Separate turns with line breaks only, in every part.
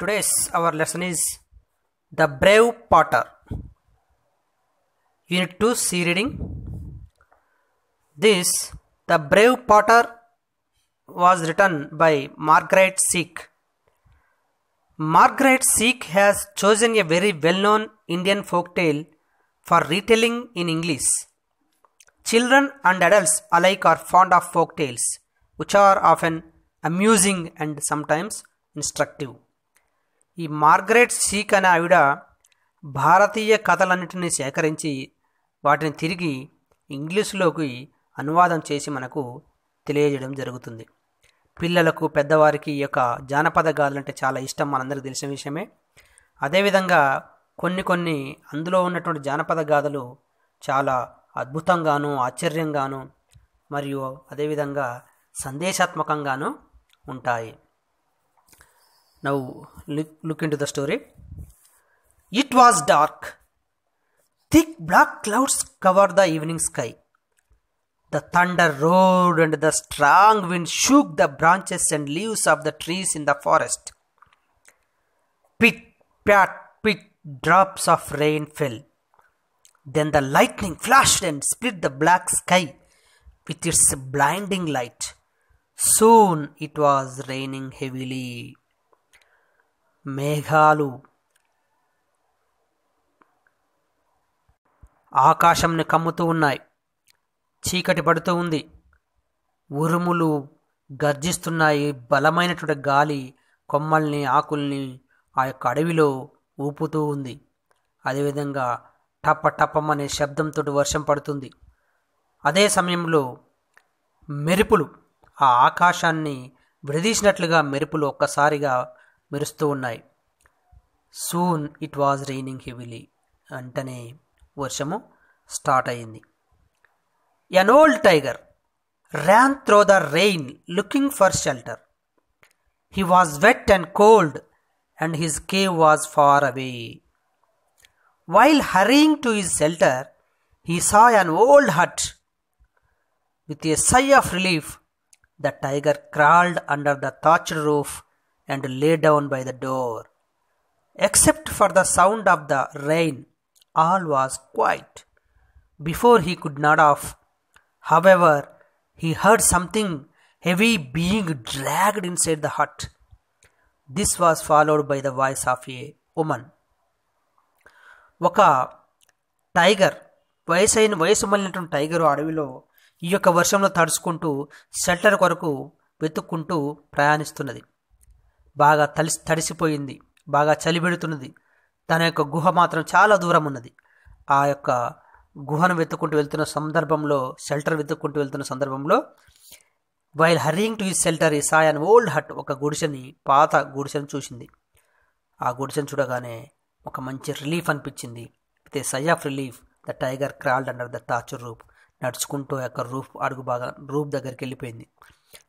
Today's our lesson is The Brave Potter. Unit 2 C reading. This The Brave Potter was written by Margaret Seek. Margaret Seek has chosen a very well-known Indian folk tale for retelling in English. Children and adults alike are fond of folk tales, which are often amusing and sometimes instructive. ఈ Margaret సీక్ అనే ఆవిడ భారతీయ కథలన్నింటినీ సేకరించి వాటిని తిరిగి ఇంగ్లీషులోకి అనువాదం చేసి మనకు తెలియజేయడం జరుగుతుంది పిల్లలకు పెద్దవారికి ఈ యొక్క జానపద గాథలంటే చాలా ఇష్టం మనందరికీ తెలిసిన విషయమే అదేవిధంగా కొన్ని కొన్ని అందులో ఉన్నటువంటి జానపద గాథలు చాలా అద్భుతంగాను ఆశ్చర్యంగాను మరియు అదేవిధంగా సందేశాత్మకంగాను ఉంటాయి Now look, look into the story. It was dark. Thick black clouds covered the evening sky. The thunder roared and the strong wind shook the branches and leaves of the trees in the forest. Pit, pat, pit, drops of rain fell. Then the lightning flashed and split the black sky with its blinding light. Soon it was raining heavily. మేఘాలు ఆకాశంని కమ్ముతూ ఉన్నాయి చీకటి పడుతూ ఉంది ఉరుములు గర్జిస్తున్నాయి బలమైనటువంటి గాలి కొమ్మల్ని ఆకుల్ని ఆ యొక్క అడవిలో ఊపుతూ ఉంది అదేవిధంగా టప్ప టప్పమనే శబ్దంతో వర్షం పడుతుంది అదే సమయంలో మెరుపులు ఆ ఆకాశాన్ని విడదీసినట్లుగా మెరుపులు ఒక్కసారిగా మెరుస్తూ ఉన్నాయి soon it was raining heavily అంటనే వర్షము స్టార్ట్ అయింది an old tiger ran through the rain looking for shelter he was wet and cold and his cave was far away while hurrying to his shelter he saw an old hut with a sigh of relief the tiger crawled under the thatched roof and lay down by the door. Except for the sound of the rain, all was quiet. Before he could nod off, however, he heard something heavy being dragged inside the hut. This was followed by the voice of a woman ఒక tiger వయసైన వయసు మళ్ళినటువంటి tiger అడవిలో ఈ యొక్క వర్షంలో తడుచుకుంటూ shelter కొరకు వెతుక్కుంటూ ప్రయాణిస్తున్నది బాగా తలి తడిసిపోయింది బాగా చలిబెడుతున్నది తన యొక్క గుహ మాత్రం చాలా దూరం ఉన్నది ఆ యొక్క గుహను వెతుక్కుంటూ వెళ్తున్న సందర్భంలో షెల్టర్ వెతుక్కుంటూ వెళ్తున్న సందర్భంలో while hurrying to his shelter he saw an old hot ఒక గుడిసెని పాత గుడిసెను చూసింది ఆ గుడిసెను చూడగానే ఒక మంచి రిలీఫ్ అనిపించింది with a sigh of relief the tiger crawled under the thatch roof నడుచుకుంటూ యొక్క రూఫ్ అడుగు బాగా రూఫ్ దగ్గరికి వెళ్ళిపోయింది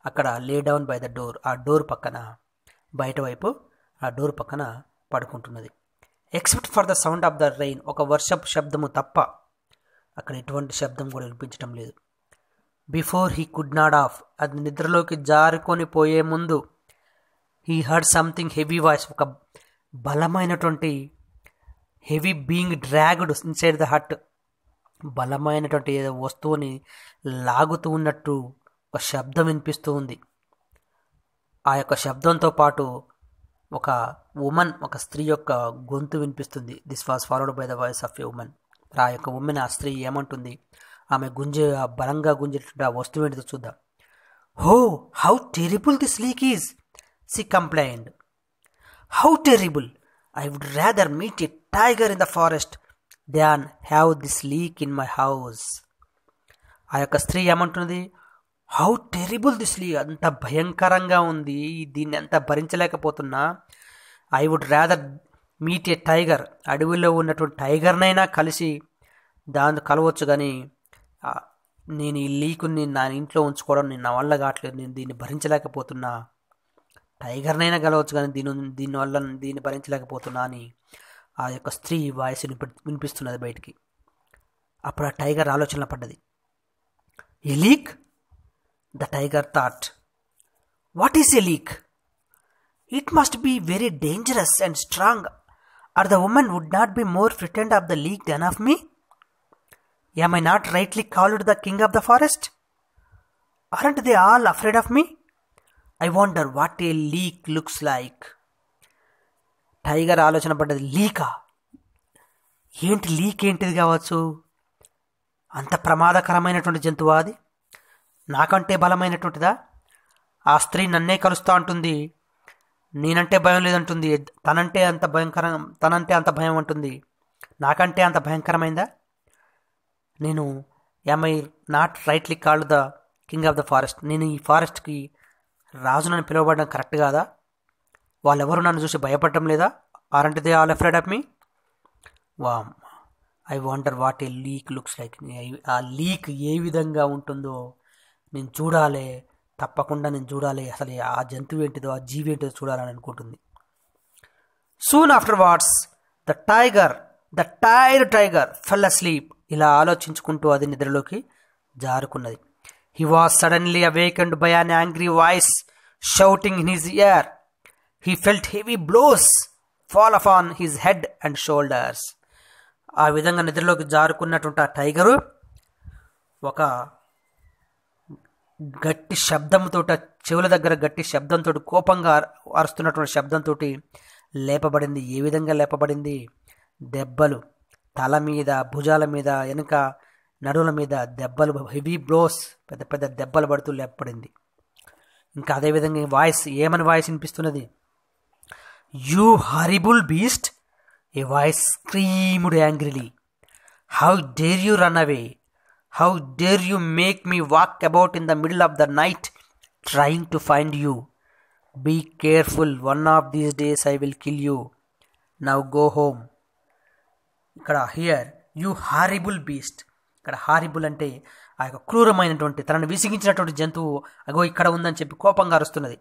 అక్కడ lay down by the door ఆ డోర్ పక్కన బయట వైపు ఆ డోర్ పక్కన పడుకుంటున్నది except for the sound of the rain ఒక వర్షపు శబ్దము తప్ప అక్కడ ఎటువంటి శబ్దం కూడా వినిపించడం లేదు before he could nod off అది నిద్రలోకి జారుకొని పోయే ముందు he heard something heavy voice ఒక బలమైనటువంటి heavy being dragged inside the hut బలమైనటువంటి ఏదో వస్తువుని లాగుతూ ఉన్నట్టు ఒక శబ్దం వినిపిస్తూ ఉంది ఆ యొక్క శబ్దంతో పాటు ఒక ఉమెన్ ఒక స్త్రీ యొక్క గొంతు వినిపిస్తుంది this was followed by the voice of a woman ఆ యొక్క ఉమెన్ ఆ స్త్రీ ఏమంటుంది ఆమె గుంజే బలంగా గుంజేటువంటి ఆ వస్తువు ఏంటిదో చూద్దాం oh how terrible this leak is she complained how terrible I would rather meet a tiger in the forest than have this leak in my house ఆ యొక్క స్త్రీ ఏమంటున్నది హౌ టెరిబుల్ దిస్ లీగ్ అంత భయంకరంగా ఉంది దీన్ని ఎంత భరించలేకపోతున్నా I would rather meet a tiger అడవిలో ఉన్నటువంటి టైగర్నైనా కలిసి దాంతో కలవచ్చు కానీ నేను ఈ లీకుని నా ఇంట్లో ఉంచుకోవడం నేను నా వల్ల కావట్లేదు నేను దీన్ని భరించలేకపోతున్నా టైగర్నైనా కలవచ్చు కానీ దీని దీనివల్ల దీన్ని భరించలేకపోతున్నా అని ఆ యొక్క స్త్రీ వాయిస్ వినిపిస్తున్నది బయటికి అప్పుడు ఆ టైగర్ ఆలోచన పడ్డది ఈ leak The tiger thought, What is a leak? It must be very dangerous and strong, or the woman would not be more frightened of the leak than of me. Am I not rightly called the king of the forest? Aren't they all afraid of me? I wonder what a leak looks like tiger ఆలోచన పడ్డది లీకా ఏంటి leak ఏంటిది కావచ్చు అంత ప్రమాదకరమైనటువంటి జంతువు అది నాకంటే బలమైనటువంటిదా ఆ స్త్రీ నన్నే కలుస్తూ అంటుంది నేనంటే భయం లేదంటుంది తనంటే అంత భయంకరం తనంటే అంత భయం అంటుంది నాకంటే అంత భయంకరమైందా నేను am I not rightly called the king of the forest నేను ఈ ఫారెస్ట్కి రాజు నన్ను పిలువబడడం కరెక్ట్ కాదా వాళ్ళెవరు నన్ను చూసి భయపడటం లేదా aren't they all afraid of me వామ్ I wonder what a leak looks like ఆ లీక్ ఏ విధంగా ఉంటుందో నేను చూడాలి తప్పకుండా నేను చూడాలి అసలు ఆ జంతువు ఏంటిదో ఆ జీవి ఏంటిదో చూడాలని అనుకుంటుంది soon afterwards the tiger the tired tiger fell asleep ఇలా ఆలోచించుకుంటూ అది నిద్రలోకి జారుకున్నది he was suddenly awakened by an angry voice shouting in his ear he felt heavy blows fall upon his head and shoulders ఆ విధంగా నిద్రలోకి జారుకున్నటువంటి ఆ tiger ఒక గట్టి శబ్దంతో చెవుల దగ్గర గట్టి శబ్దంతో కోపంగా అరుస్తున్నటువంటి శబ్దంతో లేపబడింది ఏ విధంగా లేపబడింది దెబ్బలు తల మీద భుజాల మీద వెనుక నడుల మీద దెబ్బలు హెవీ బ్లోస్ పెద్ద పెద్ద దెబ్బలు పడుతూ లేపబడింది ఇంకా అదేవిధంగా వాయిస్ ఏమని వాయిస్ వినిపిస్తున్నది you horrible beast a voice screamed angrily how dare you run away how dare you make me walk about in the middle of the night trying to find you be careful one of these days I will kill you now go home ఇక్కడ here you horrible beast ఇక్కడ horrible అంటే ఆ యొక్క క్రూరమైనటువంటి తనను విసిగించినటువంటి జంతువు అగో ఇక్కడ ఉందని చెప్పి కోపంగా అరుస్తున్నది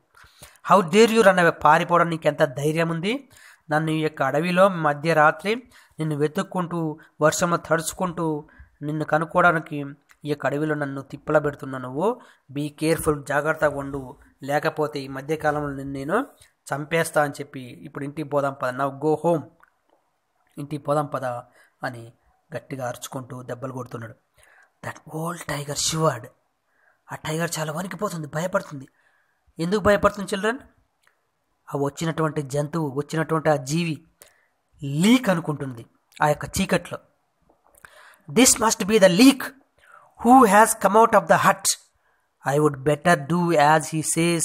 how dare you run away పారిపోవడం నీకు ఎంత ధైర్యం ఉంది నన్ను ఈ యొక్క అడవిలో మధ్యరాత్రి నిన్ను వెతుక్కుంటూ వర్షంలో తడుచుకుంటూ నిన్ను కనుక్కోవడానికి ఈ యొక్క అడవిలో నన్ను తిప్పల పెడుతున్నా నువ్వు బీ కేర్ఫుల్ జాగ్రత్తగా ఉండు లేకపోతే ఈ మధ్యకాలంలో నిన్ను నేను చంపేస్తా అని చెప్పి ఇప్పుడు ఇంటికి పోదాం పద నవ్ గో హోమ్ ఇంటికి పోదాం పద అని గట్టిగా అరుచుకుంటూ దెబ్బలు కొడుతున్నాడు దట్ ఓల్డ్ టైగర్ షివర్డ్ ఆ టైగర్ చాలా వణికిపోతుంది భయపడుతుంది ఎందుకు భయపడుతుంది చిల్డ్రన్ ఆ వచ్చినటువంటి జంతువు వచ్చినటువంటి ఆ జీవి లీక్ అనుకుంటుంది ఆ యొక్క చీకట్లో this must be the leak who has come of the hut I would better better do as he says,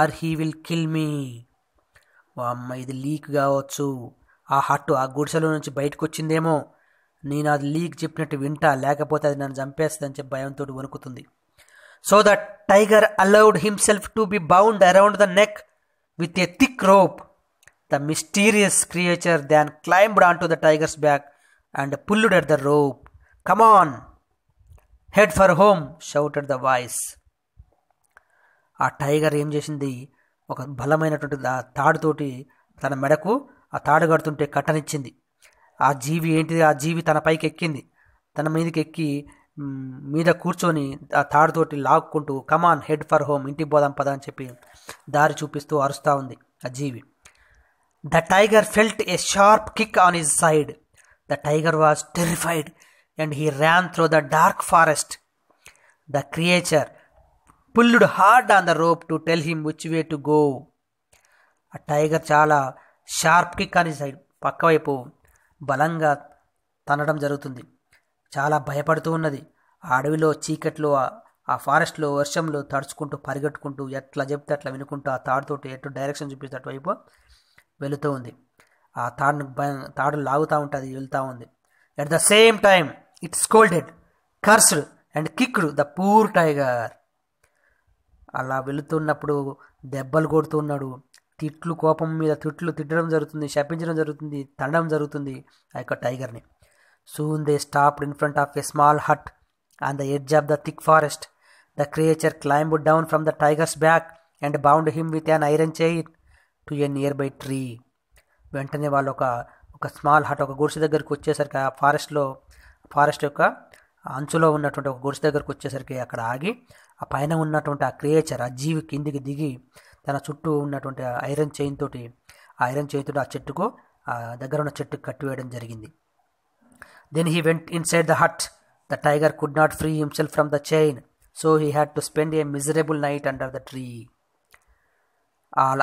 or he will kill me. అమ్మ ఇది లీక్ కావచ్చు ఆ హట్టు ఆ గుడిసెలో నుంచి బయటకు వచ్చిందేమో నేను అది లీక్ చెప్పినట్టు వింటా లేకపోతే అది నన్ను చంపేస్తుందని చెప్పి భయంతో వణుకుతుంది so the tiger allowed himself to be bound around the neck with a thick rope the mysterious creature then climbed on to the tiger's back and pulled at the rope Come on! Head for home! shouted the voice. ఆ tiger ఏం చేసింది ఒక బలమైనటువంటి ఆ తాడుతోటి తన మెడకు ఆ తాడు కడుతుంటే కట్టనిచ్చింది ఆ జీవి ఏంటిది ఆ జీవి తన పైకి ఎక్కింది తన మీదకి ఎక్కి మీద కూర్చొని ఆ తాడుతోటి లాక్కుంటూ కమాన్ హెడ్ ఫర్ హోమ్ ఇంటికి పోదాం పద అని చెప్పి దారి చూపిస్తూ అరుస్తూ ఉంది ఆ జీవి the tiger felt a sharp kick on his side the tiger was terrified and he ran through the dark forest the creature pulled hard on the rope to tell him which way to go. ఆ tiger చాలా sharp kick అని side పక్కవైపు బలంగా తనడం జరుగుతుంది చాలా భయపడుతూ ఉన్నది ఆ అడవిలో చీకట్లో ఆ ఫారెస్ట్లో వర్షంలో తడుచుకుంటూ పరిగెట్టుకుంటూ ఎట్లా చెప్తే అట్లా వినుకుంటూ ఆ తాడుతోటి ఎటు డైరెక్షన్ చూపిస్తే అటువైపు వెళుతూ ఉంది ఆ తాడును తాడు లాగుతూ ఉంటుంది వెళ్తూ ఉంది at the same time it scolded cursed and kicked the poor tiger అలా వెళుతున్నప్పుడు దెబ్బలు కొడుతున్నాడు తిట్లు కోపం మీద తిట్లు తిట్టడం జరుగుతుంది శపించడం జరుగుతుంది తండడం జరుగుతుంది ఆ యొక్క టైగర్ని soon they stopped in front of a small hut on the edge of the thick forest the creature climbed down from the tiger's back and bound him with an iron chain to a nearby tree వెంటనే వాళ్ళు ఒక ఒక small hot ఒక గుడిసె దగ్గరికి వచ్చేసరికి ఆ ఫారెస్ట్లో ఫారెస్ట్ యొక్క అంచులో ఉన్నటువంటి ఒక గుడిసె దగ్గరకు వచ్చేసరికి అక్కడ ఆగి ఆ పైన ఉన్నటువంటి ఆ క్రియేచర్ ఆ జీవి కిందికి దిగి తన చుట్టూ ఉన్నటువంటి ఐరన్ చైన్ తోటి ఆ ఐరన్ చైన్ తోటి ఆ చెట్టుకు ఆ దగ్గర ఉన్న చెట్టుకు కట్టివేయడం జరిగింది then he went inside the hut the tiger could not free himself from the chain so he had to spend a miserable night under the tree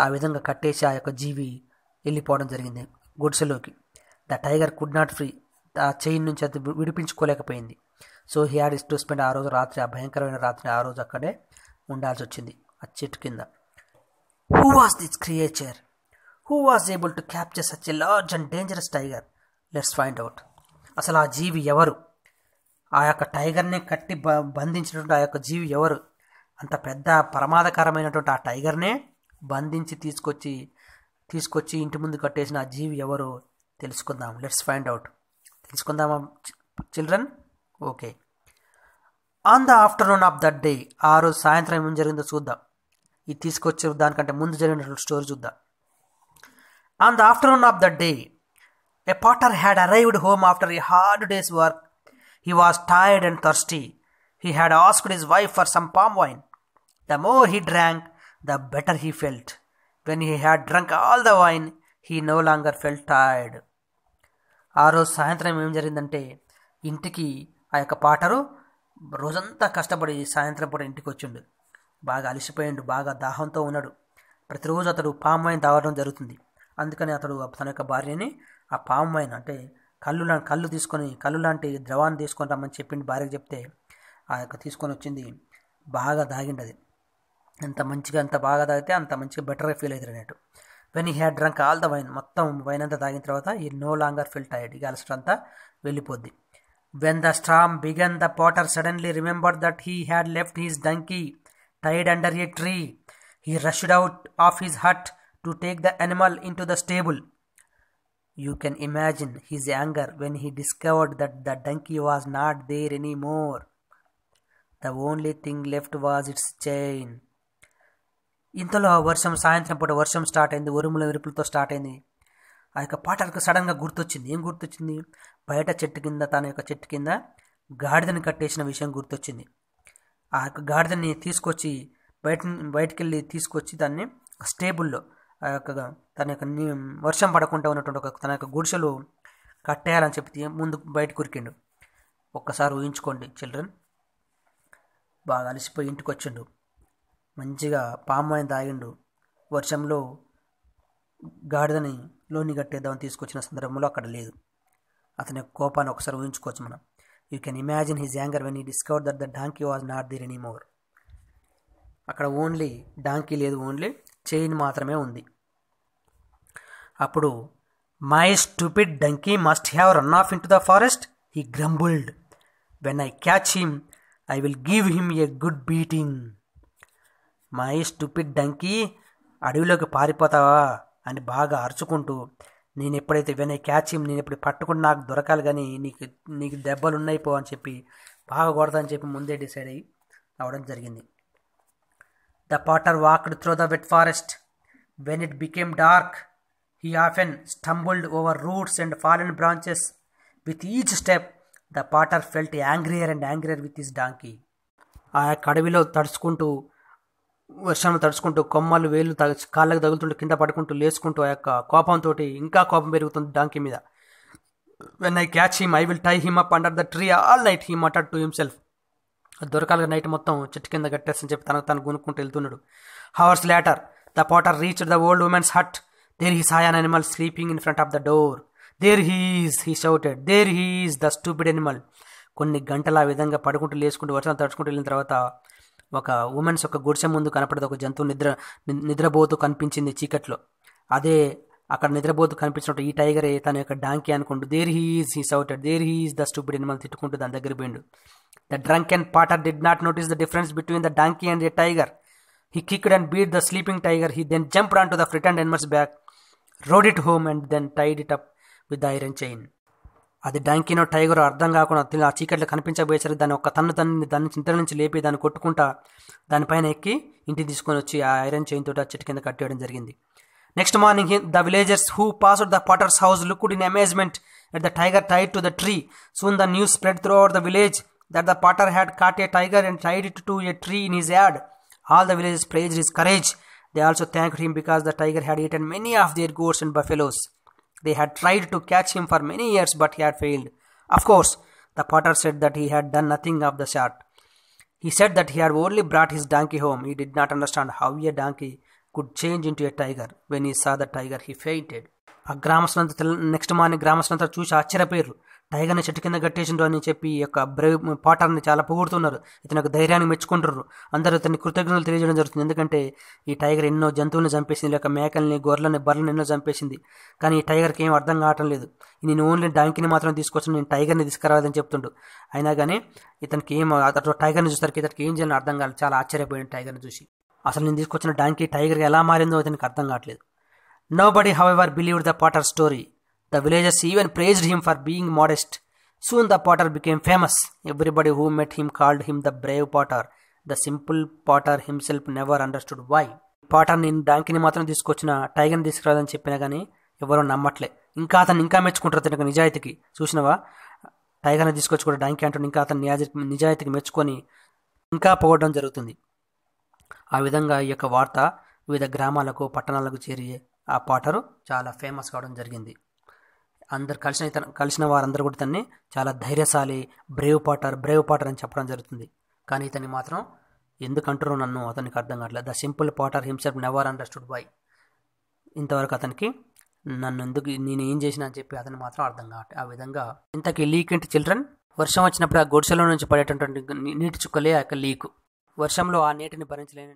ఆ విధంగా కట్టేసి ఆ యొక్క జీవి వెళ్ళిపోవడం జరిగింది గుడ్సెలోకి the tiger could not free ఆ చైన్ నుంచి అది విడిపించుకోలేకపోయింది so he had is to spend ఆ రోజు రాత్రి ఆ భయంకరమైన రాత్రి ఆ రోజు అక్కడే ఉండాల్సి వచ్చింది ఆ చెట్టు కింద who was this creature who was able to capture such a large and dangerous tiger let's find out అసలు ఆ జీవి ఎవరు ఆ యొక్క టైగర్ని కట్టి బ బంధించినటువంటి ఆ యొక్క జీవి ఎవరు అంత పెద్ద ప్రమాదకరమైనటువంటి ఆ టైగర్నే బంధించి తీసుకొచ్చి తీసుకొచ్చి ఇంటి ముందు కట్టేసిన ఆ జీవి ఎవరు తెలుసుకుందాం లెట్స్ ఫైండ్ అవుట్ తెలుసుకుందామా children okay on the afternoon of that day ఆ రోజు సాయంత్రం ఏం జరిగిందో చూద్దాం ఇది తీసుకొచ్చే దానికంటే ముందు జరిగినటువంటి స్టోరీ చూద్దాం on the afternoon of that day a potter had arrived home after a hard day's work he was tired and thirsty he had asked his wife for some palm wine the more he drank the better he felt when he had drunk all the wine he no longer felt tired ఆ రోజు సాయంత్రం ఏం జరిగిందంటే ఇంటికి ఆ యొక్క Potter రోజంతా కష్టపడి సాయంత్రం పూట ఇంటికి వచ్చిండు బాగా అలసిపోయిండు బాగా దాహంతో ఉన్నాడు ప్రతిరోజు అతడు పామ్ వైన్ తాగడం జరుగుతుంది అందుకని అతడు తన యొక్క భార్యని ఆ పామ్ వైన్ అంటే కళ్ళు కళ్ళు తీసుకొని కళ్ళు లాంటి ద్రవాన్ని తీసుకొని రమ్మని చెప్పిండు భార్యకు చెప్తే ఆ యొక్క తీసుకొని వచ్చింది బాగా దాగిండది ఎంత మంచిగా అంత బాగా తాగితే అంత మంచిగా బెటర్గా ఫీల్ అవుతారు అన్నట్టు when he had drunk all the wine మొత్తం వైన్ అంతా తాగిన తర్వాత ఈ నో లాంగర్ ఫిల్ టైర్డ్ ఇక అలసటంతా వెళ్ళిపోద్ది when the storm began the potter suddenly remember that he had left his donkey tied under a tree he rushed out of his hut to take the animal in to the stable you can imagine his anger when he discovered that the donkey was not there any more the only thing left was its chain ఇంతలో వర్షం సాయంత్రం పూట వర్షం start అయింది ఉరుముల విరుపులతో start అయింది ఆ యొక్క పాటలకు సడన్గా గుర్తొచ్చింది ఏం గుర్తొచ్చింది బయట చెట్టు కింద తన యొక్క చెట్టు కింద గాడిదని కట్టేసిన విషయం గుర్తొచ్చింది ఆ యొక్క గాడిదని తీసుకొచ్చి బయట బయటికి వెళ్ళి తీసుకొచ్చి దాన్ని స్టేబుల్లో ఆ యొక్క తన యొక్క వర్షం పడకుండా ఉన్నటువంటి ఒక తన యొక్క గుడిసెలు కట్టేయాలని చెప్పి ముందు బయట కురికిండు ఒక్కసారి ఊహించుకోండి చిల్డ్రన్ బాగా అలసిపోయి ఇంటికి వచ్చిండు మంచిగా పామాయిల్ తాగిండు వర్షంలో గాడిదని లోని కట్టేద్దామని తీసుకొచ్చిన సందర్భంలో అక్కడ లేదు అతని కోపాన్ని ఒకసారి ఊహించుకోవచ్చు మనం you can imagine his anger when he discover that the donkey was not there any more అక్కడ ఓన్లీ డాంకీ లేదు ఓన్లీ చైన్ మాత్రమే ఉంది అప్పుడు my stupid donkey must have run off in to the forest he grumbled when I catch him I will give him a good beating my stupid donkey అడవిలోకి పారిపోతావా అని బాగా అరుచుకుంటూ నేను ఎప్పుడైతే వినయ్ క్యాచ్ నేను ఇప్పుడు పట్టుకుని నాకు దొరకాలి కానీ నీకు నీకు దెబ్బలు ఉన్నాయి పో అని చెప్పి బాగా కొడతాని చెప్పి ముందే డిసైడ్ అయ్యి అవడం జరిగింది the potter walked through the wet forest when it became dark he often stumbled over roots and fallen branches with each step the potter felt angrier and angrier with his donkey ఆ యొక్క అడవిలో తడుచుకుంటూ వర్షాన్ని తడుచుకుంటూ కొమ్మలు వేలు తగ కాళ్ళకి తగులుతుంటూ కింద పడుకుంటూ లేచుకుంటూ ఆ యొక్క కోపంతో ఇంకా కోపం పెరుగుతుంది డాంకి మీద when I catch him I will tie him up under the tree all night him utter to himself దొరకాలి నైట్ మొత్తం చెట్టు కింద కట్టేస్తని చెప్పి తనకు తను గునుక్కుంటూ వెళ్తున్నాడు hours later the potter reach the old women's hut there he saw an animal sleeping in front of the door there he's he shouted there he's the stupid animal కొన్ని గంటల విధంగా పడుకుంటూ లేచుకుంటూ వర్షాలు తడుచుకుంటూ వెళ్ళిన తర్వాత ఒక ఉమెన్స్ ఒక గుడిసె ముందు కనపడదు ఒక జంతువు నిద్ర నిద్రపోతూ కనిపించింది చీకట్లో అదే అక్కడ నిద్రపోతూ కనిపించినట్టు ఈ టైగర్ తన యొక్క డాంకీ అనుకుంటూ there he is he's out there he is the stupid అని మనం తిట్టుకుంటూ దాని దగ్గర పోయిండు the drunk and potter did not notice the difference between the donkey and the tiger he kicked and beat the sleeping tiger he then jump ran to the ఫ్రిట్ and ఎన్మర్స్ back rode it home and then tied it up with the iron chain అది డంకినో tiger అర్థం కాకుండా తిని ఆ చీకట్లో కనిపించబోయేసరికి దాని ఒక తన్ను దాన్ని దాన్ని చింతల నుంచి లేపి దాన్ని కొట్టుకుంటా దానిపైన ఎక్కి ఇంటికి తీసుకొని వచ్చి ఆ ఐరన్ చైన్ తోటి ఆ చెట్టు కింద కట్టేయడం జరిగింది next morning the villagers who passed the potter's house looked in amazement at the tiger tied to the tree soon the news spread throughout the village that the potter had caught a tiger and tied it to a tree in his yard all the villages praise his courage they also thank him because the tiger had eaten many of their goats and buffaloes They had tried to catch him for many years, but he had failed. Of course, the potter said that he had done nothing of the sort. He said that he had only brought his donkey home. He did not understand how a donkey could change into a tiger. When he saw the tiger, he fainted. ఆ next morning morning గ్రామస్తులంతా చూసి ఆశ్చర్యపోయారు టైగర్ని చెట్టు కింద కట్టేసిండ్రు అని చెప్పి ఈ యొక్క బ్రేవ్ పాటర్ని చాలా పొగుడుతున్నారు ఇతని యొక్క ధైర్యాన్ని మెచ్చుకుంటారు అందరూ ఇతని కృతజ్ఞతలు తెలియజేయడం జరుగుతుంది ఎందుకంటే ఈ టైగర్ ఎన్నో జంతువులను చంపేసింది లేక మేకల్ని గొర్రెలని బర్రెలను ఎన్నో చంపేసింది కానీ ఈ టైగర్కి ఏం అర్థం కావటం లేదు నేను ఓన్లీ డాంకిని మాత్రం తీసుకొచ్చిన నేను టైగర్ని తీసుకురావాలని చెప్తుండు అయినా కానీ ఇతనికి ఏం అతను టైగర్ని చూస్తారు ఇతనికి ఏం చేయాలని అర్థం కాదు చాలా ఆశ్చర్యపోయింది టైగర్ని చూసి అసలు నేను తీసుకొచ్చిన డాంకి టైగర్ ఎలా మారిందో ఇతనికి అర్థం కావట్లేదు nobody however believe the potter story The villagers even praised him for being modest. Soon the potter became famous. Everybody who met him called him the brave potter the simple potter himself never understood why potter నేను డాంకిని మాత్రం తీసుకొచ్చిన టైగర్ని తీసుకురాదని చెప్పినా కానీ ఎవరో నమ్మట్లే ఇంకా అతను ఇంకా మెచ్చుకుంటారు తనకు నిజాయితీకి చూసినవా టైగర్ని తీసుకొచ్చి కూడా డాంకి అంటూ ఇంకా అతను నిజాయితీకి మెచ్చుకొని ఇంకా పోగొట్టడం జరుగుతుంది ఆ విధంగా ఈ యొక్క వార్త వివిధ గ్రామాలకు పట్టణాలకు చేరి ఆ పాటరు చాలా ఫేమస్ కావడం జరిగింది అందరు కలిసిన కలిసిన వారందరూ కూడా తన్ని చాలా ధైర్యశాలి బ్రేవ్ పాటర్ బ్రేవ్ పాటర్ అని చెప్పడం జరుగుతుంది కానీ ఇతన్ని మాత్రం ఎందుకంటారో నన్ను అతనికి అర్థం కావట్లేదు the simple potter himself never understood by ఇంతవరకు అతనికి నన్ను ఎందుకు నేను ఏం చేసినా అని చెప్పి అతను మాత్రం అర్థం కావట్లేదు ఆ విధంగా ఇంతకీ లీక్ ఏంటి చిల్డ్రన్ వర్షం వచ్చినప్పుడు ఆ గొడిసెలో నుంచి పడేటటువంటి నీటి చుక్కలే ఆ యొక్క లీకు వర్షంలో ఆ నీటిని భరించలేని